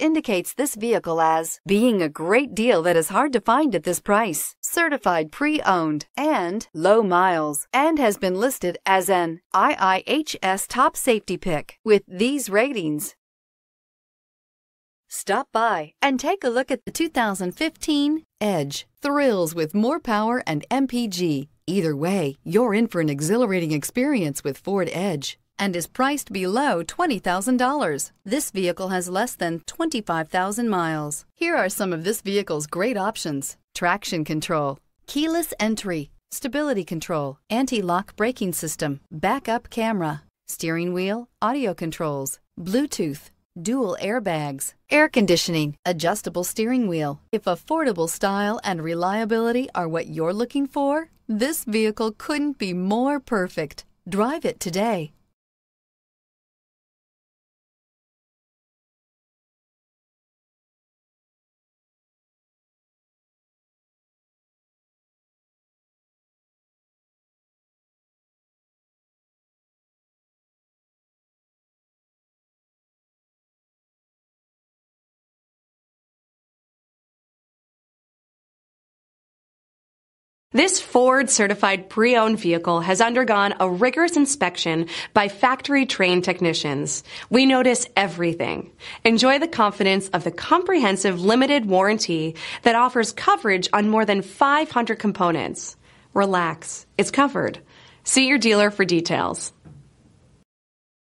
indicates this vehicle as being a great deal that is hard to find at this price, certified pre-owned, and low miles, and has been listed as an IIHS top safety pick with these ratings. Stop by and take a look at the 2015 Edge. Thrills with more power and MPG. Either way, you're in for an exhilarating experience with Ford Edge and is priced below $20,000. This vehicle has less than 25,000 miles. Here are some of this vehicle's great options. Traction control, keyless entry, stability control, anti-lock braking system, backup camera, steering wheel, audio controls, Bluetooth, dual airbags, air conditioning, adjustable steering wheel. If affordable style and reliability are what you're looking for, this vehicle couldn't be more perfect. Drive it today. This Ford certified pre owned vehicle has undergone a rigorous inspection by factory trained technicians. We notice everything. Enjoy the confidence of the comprehensive limited warranty that offers coverage on more than 500 components. Relax, it's covered. See your dealer for details.